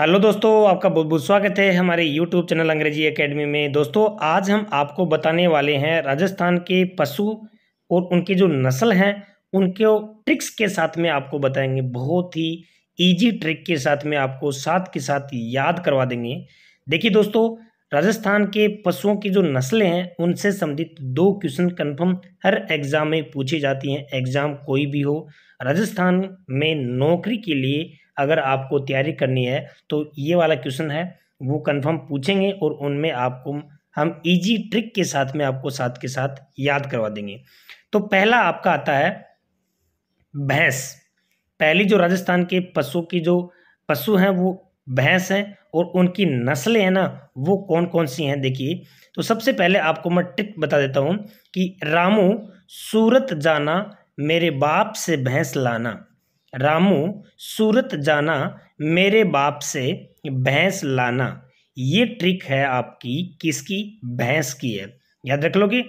hello दोस्तों आपका बहुत बहुत स्वागत है हमारे यूट्यूब चैनल अंग्रेजी एकेडमी में दोस्तों आज हम आपको बताने वाले हैं राजस्थान के पशु और उनके जो नस्ल हैं उनके ट्रिक्स के साथ में आपको बताएंगे बहुत ही इजी ट्रिक के साथ में आपको साथ के साथ याद करवा देंगे देखिए दोस्तों राजस्थान के पशुओं की जो नस्लें हैं उनसे संबंधित दो क्वेश्चन कन्फर्म हर एग्ज़ाम में पूछी जाती हैं एग्ज़ाम कोई भी हो राजस्थान में नौकरी के लिए अगर आपको तैयारी करनी है तो ये वाला क्वेश्चन है वो कन्फर्म पूछेंगे और उनमें आपको हम इजी ट्रिक के साथ में आपको साथ के साथ याद करवा देंगे तो पहला आपका आता है भैंस पहली जो राजस्थान के पशु की जो पशु हैं वो भैंस हैं और उनकी नस्लें हैं ना वो कौन कौन सी हैं देखिए तो सबसे पहले आपको मैं ट्रिक बता देता हूँ कि रामू सूरत जाना मेरे बाप से भैंस लाना रामू सूरत जाना मेरे बाप से भैंस लाना ये ट्रिक है आपकी किसकी भैंस की है याद रख लो कि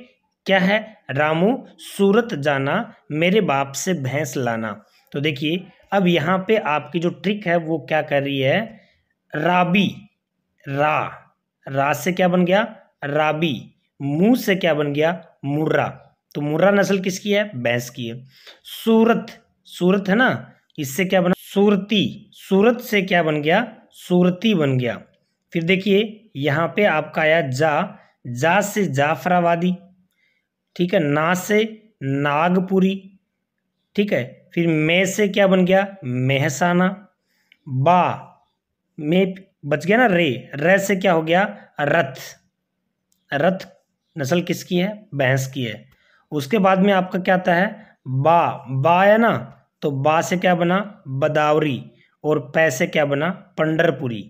क्या है रामू सूरत जाना मेरे बाप से भैंस लाना तो देखिए अब यहाँ पे आपकी जो ट्रिक है वो क्या कर रही है राबी रा रा से क्या बन गया राबी मुंह से क्या बन गया मुर्रा तो मुर्रा नस्ल किसकी है भैंस की है सूरत सूरत है ना इससे क्या बना सूरती सूरत से क्या बन गया सूरती बन गया फिर देखिए यहाँ पे आपका आया जा जा से जाफराबादी ठीक है ना से नागपुरी ठीक है फिर मे से क्या बन गया मेहसाना बा में बच गया ना रे रे से क्या हो गया रथ रथ नस्ल किसकी है भैंस की है उसके बाद में आपका क्या आता है बा बा है ना तो बा से क्या बना बदावरी और पैसे क्या बना पंडरपुरी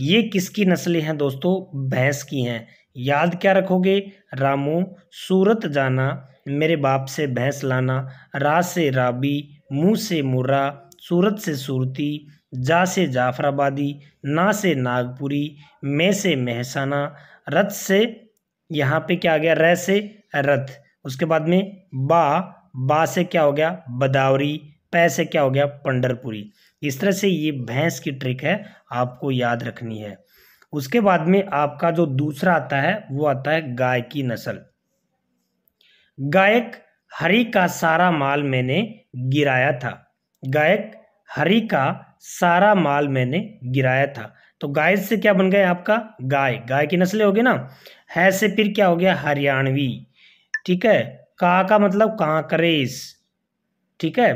ये किसकी नस्लें हैं दोस्तों भैंस की हैं याद क्या रखोगे रामू सूरत जाना मेरे बाप से भैंस लाना रा से राबी मुँह से मुर्रा सूरत से सूरती जा से जाफराबादी ना से नागपुरी मे से महसाना रथ से यहाँ पे क्या आ गया रह से रथ उसके बाद में बा बा से क्या हो गया बदावरी पैसे क्या हो गया पंडरपुरी इस तरह से ये भैंस की ट्रिक है आपको याद रखनी है उसके बाद में आपका जो दूसरा आता है वो आता है गाय की नस्ल गायक हरी का सारा माल मैंने गिराया था गायक हरी का सारा माल मैंने गिराया था तो गाय से क्या बन गया आपका गाय गाय की नस्लें गई ना है से फिर क्या हो गया हरियाणवी ठीक है का का मतलब कांकरेस ठीक है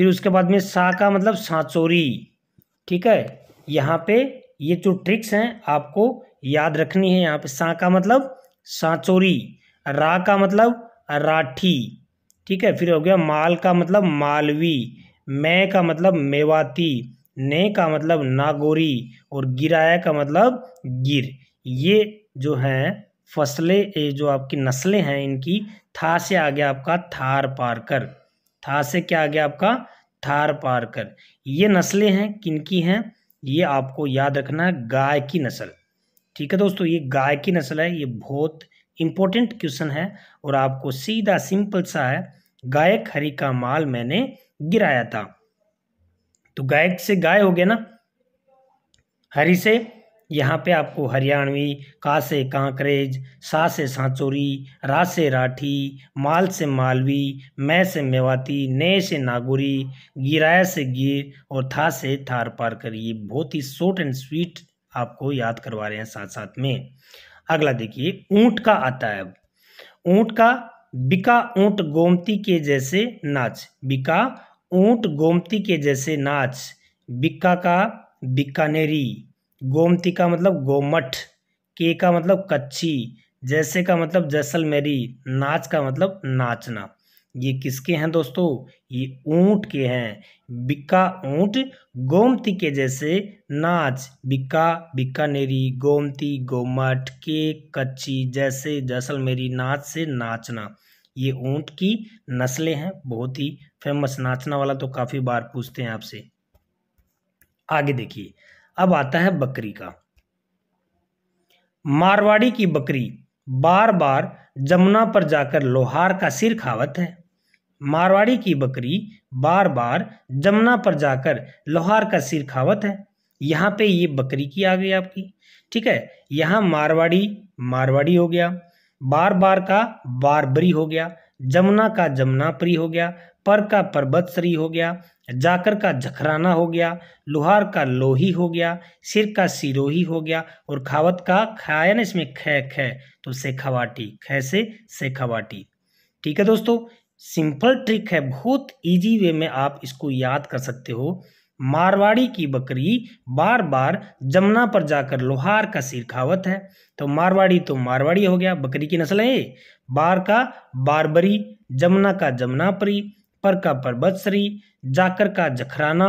फिर उसके बाद में सा का मतलब सांचोरी ठीक है यहाँ पे ये जो ट्रिक्स हैं आपको याद रखनी है यहाँ पे सा का मतलब सांचोरी रा का मतलब राठी ठीक है फिर हो गया माल का मतलब मालवी मैं का मतलब मेवाती ने का मतलब नागोरी और गिराया का मतलब गिर ये जो हैं फसलें ये जो आपकी नस्लें हैं इनकी था से आ गया आपका थार पारकर था से क्या आ गया आपका थार पारकर ये नस्लें हैं किनकी हैं ये आपको याद रखना है गाय की नस्ल ठीक है दोस्तों ये गाय की नस्ल है ये बहुत इंपॉर्टेंट क्वेश्चन है और आपको सीधा सिंपल सा है गायक हरी का माल मैंने गिराया था तो गायक से गाय हो गया ना हरी से यहाँ पे आपको हरियाणवी का से कांकरेज सा से सांचोरी रा से राठी माल से मालवी मै से मेवाती ने से नागोरी गिराया से गिर और था से थार पार करिए बहुत ही शॉर्ट एंड स्वीट आपको याद करवा रहे हैं साथ साथ में अगला देखिए ऊंट का आता है अब ऊंट का बिका ऊंट गोमती के जैसे नाच बिका ऊंट गोमती के जैसे नाच बिका का बिकानेरी गोमती का मतलब गोमठ के का मतलब कच्ची जैसे का मतलब जैसलमेरी नाच का मतलब नाचना ये किसके हैं दोस्तों ये ऊंट के हैं बिक्का ऊंट गोमती के जैसे नाच बिक्का नेरी गोमती गोमठ के कच्ची जैसे जैसलमेरी नाच से नाचना ये ऊंट की नस्लें हैं बहुत ही फेमस नाचना वाला तो काफ़ी बार पूछते हैं आपसे आगे देखिए अब आता है बकरी का मारवाड़ी की बकरी बार बार जमुना पर जाकर लोहार का सिर खावत है मारवाड़ी की बकरी बार बार जमुना पर जाकर लोहार का सिर खावत है यहाँ पे ये बकरी की आ गई आपकी ठीक है यहाँ मारवाड़ी मारवाड़ी हो गया बार बार का बारबरी हो गया जमुना का जमुना प्रिय हो गया पर का पर्वत श्री हो गया जाकर का जखराना हो गया लोहार का लोही हो गया सिर का सिरोही हो गया और खावत का खायन इसमें खै खै तो सेखावाटी खै से सेखावाटी ठीक है दोस्तों सिंपल ट्रिक है बहुत इजी वे में आप इसको याद कर सकते हो मारवाड़ी की बकरी बार बार जमुना पर जाकर लोहार का सिर खावत है तो मारवाड़ी तो मारवाड़ी हो गया बकरी की नस्ल है बार का बारबरी जमुना का जमुनापरी पर का परबतसरी जाकर का जखराना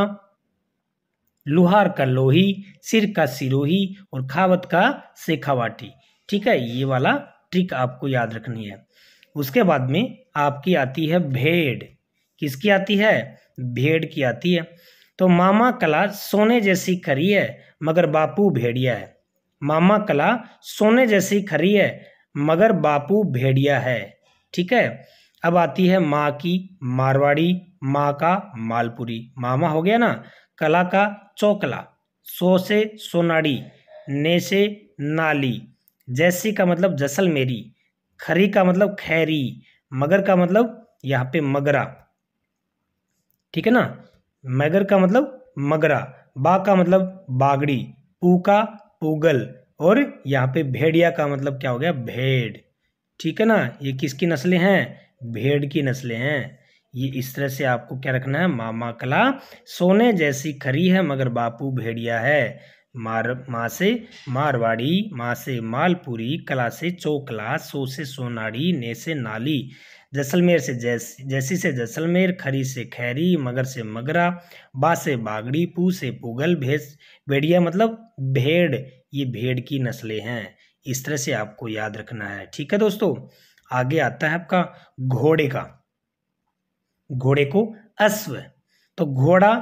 लुहार का लोही सिर का सिरोही और खावत का सेखावाटी ठीक है ये वाला ट्रिक आपको याद रखनी है उसके बाद में आपकी आती है भेड़ किसकी आती है भेड़ की आती है तो मामा कला सोने जैसी खरी है मगर बापू भेड़िया है मामा कला सोने जैसी खरी है मगर बापू भेड़िया है ठीक है अब आती है माँ की मारवाड़ी माँ का मालपुरी मामा हो गया ना कला का चौकला सो से सोनाड़ी ने से नाली जैसी का मतलब जसलमेरी खरी का मतलब खैरी मगर का मतलब यहाँ पे मगरा ठीक है ना मगर का मतलब मगरा बा का मतलब बागड़ी ऊ का उगल और यहाँ पे भेड़िया का मतलब क्या हो गया भेड़ ठीक है ना ये किसकी नस्लें हैं भेड़ की नस्लें हैं ये इस तरह से आपको क्या रखना है मामा कला सोने जैसी खरी है मगर बापू भेड़िया है मार माँ से मारवाड़ी माँ से मालपुरी कला से चोकला सो से सोनाड़ी ने से नाली जैसलमेर से जैसी जैसी से जैसलमेर खरी से खैरी मगर से मगरा बा से बागड़ी पू से पुगल भेस भेड़िया मतलब भेड़ ये भेड़ की नस्लें हैं इस तरह से आपको याद रखना है ठीक है दोस्तों आगे आता है आपका घोड़े का घोड़े को अश्व तो घोड़ा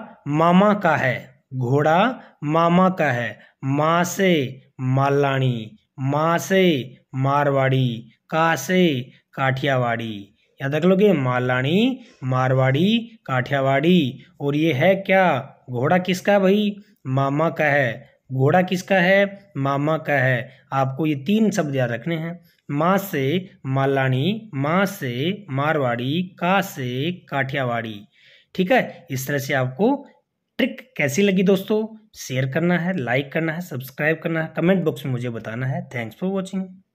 मामा का है घोड़ा मामा का है माँ से मालानी माँ से मारवाड़ी का से काठियावाड़ी यहाँ देख लोगे मालानी मारवाड़ी काठियावाड़ी और ये है क्या घोड़ा किसका है भाई मामा का है घोड़ा किसका है मामा का है आपको ये तीन शब्द याद रखने हैं माँ से मालानी माँ से मारवाड़ी का से काठियावाड़ी ठीक है इस तरह से आपको ट्रिक कैसी लगी दोस्तों शेयर करना है लाइक करना है सब्सक्राइब करना है कमेंट बॉक्स में मुझे बताना है थैंक्स फॉर वॉचिंग